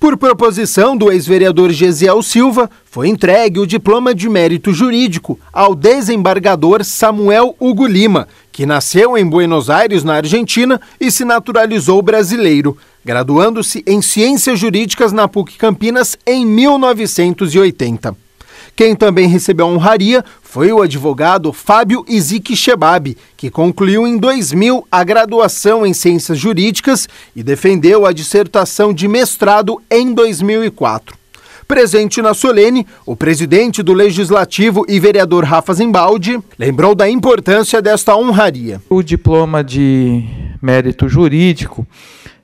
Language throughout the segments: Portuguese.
Por proposição do ex-vereador Gesiel Silva, foi entregue o diploma de mérito jurídico ao desembargador Samuel Hugo Lima, que nasceu em Buenos Aires, na Argentina, e se naturalizou brasileiro, graduando-se em Ciências Jurídicas na PUC Campinas em 1980. Quem também recebeu a honraria foi o advogado Fábio Izik Shebab, que concluiu em 2000 a graduação em Ciências Jurídicas e defendeu a dissertação de mestrado em 2004. Presente na solene, o presidente do Legislativo e vereador Rafa Zimbaldi lembrou da importância desta honraria. O diploma de mérito jurídico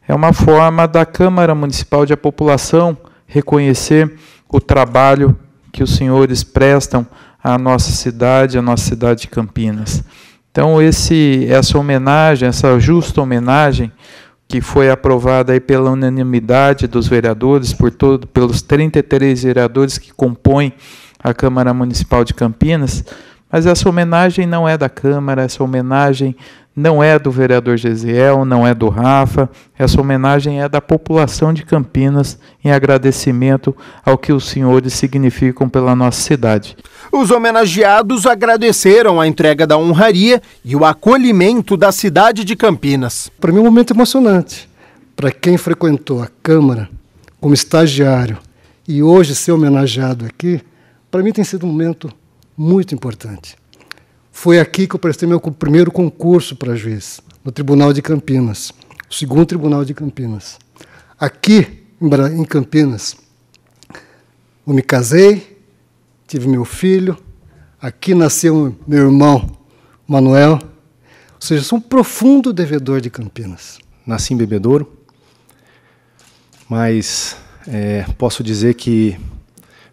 é uma forma da Câmara Municipal de a população reconhecer o trabalho que os senhores prestam à nossa cidade, à nossa cidade de Campinas. Então, esse, essa homenagem, essa justa homenagem, que foi aprovada aí pela unanimidade dos vereadores, por todo, pelos 33 vereadores que compõem a Câmara Municipal de Campinas, mas essa homenagem não é da Câmara, essa homenagem não é do vereador Gesiel, não é do Rafa. Essa homenagem é da população de Campinas em agradecimento ao que os senhores significam pela nossa cidade. Os homenageados agradeceram a entrega da honraria e o acolhimento da cidade de Campinas. Para mim, é um momento emocionante. Para quem frequentou a Câmara como estagiário e hoje ser homenageado aqui, para mim tem sido um momento muito importante. Foi aqui que eu prestei meu primeiro concurso para juiz, no Tribunal de Campinas, o segundo Tribunal de Campinas. Aqui, em Campinas, eu me casei, tive meu filho, aqui nasceu meu irmão Manuel. Ou seja, sou um profundo devedor de Campinas. Nasci em Bebedouro, mas é, posso dizer que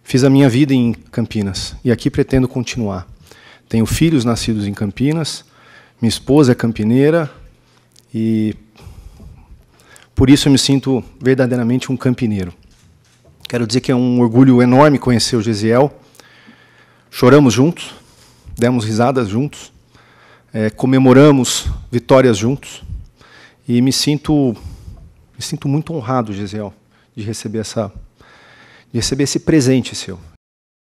fiz a minha vida em Campinas e aqui pretendo continuar. Tenho filhos nascidos em Campinas, minha esposa é campineira e por isso eu me sinto verdadeiramente um campineiro. Quero dizer que é um orgulho enorme conhecer o Gesiel. Choramos juntos, demos risadas juntos, é, comemoramos vitórias juntos e me sinto me sinto muito honrado, Gesiel, de receber essa de receber esse presente seu.